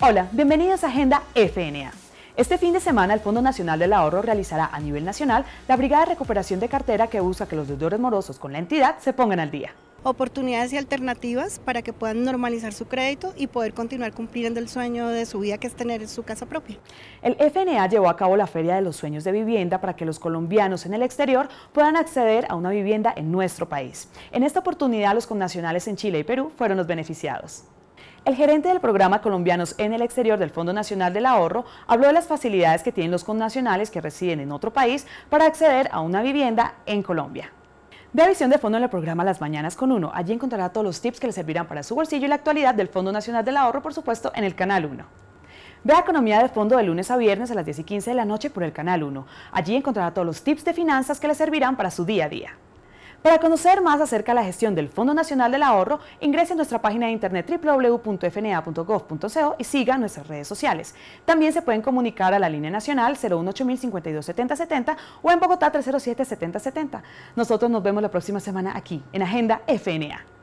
Hola, bienvenidos a Agenda FNA. Este fin de semana el Fondo Nacional del Ahorro realizará a nivel nacional la Brigada de Recuperación de Cartera que busca que los deudores morosos con la entidad se pongan al día. Oportunidades y alternativas para que puedan normalizar su crédito y poder continuar cumpliendo el sueño de su vida que es tener su casa propia. El FNA llevó a cabo la Feria de los Sueños de Vivienda para que los colombianos en el exterior puedan acceder a una vivienda en nuestro país. En esta oportunidad los connacionales en Chile y Perú fueron los beneficiados. El gerente del programa Colombianos en el Exterior del Fondo Nacional del Ahorro habló de las facilidades que tienen los connacionales que residen en otro país para acceder a una vivienda en Colombia. Vea visión de fondo en el programa Las Mañanas con Uno. Allí encontrará todos los tips que le servirán para su bolsillo y la actualidad del Fondo Nacional del Ahorro, por supuesto, en el Canal 1. Vea Economía de Fondo de lunes a viernes a las 10 y 15 de la noche por el Canal 1. Allí encontrará todos los tips de finanzas que le servirán para su día a día. Para conocer más acerca de la gestión del Fondo Nacional del Ahorro, ingrese a nuestra página de internet www.fna.gov.co y siga nuestras redes sociales. También se pueden comunicar a la línea nacional 018 052 o en Bogotá 307-7070. Nosotros nos vemos la próxima semana aquí, en Agenda FNA.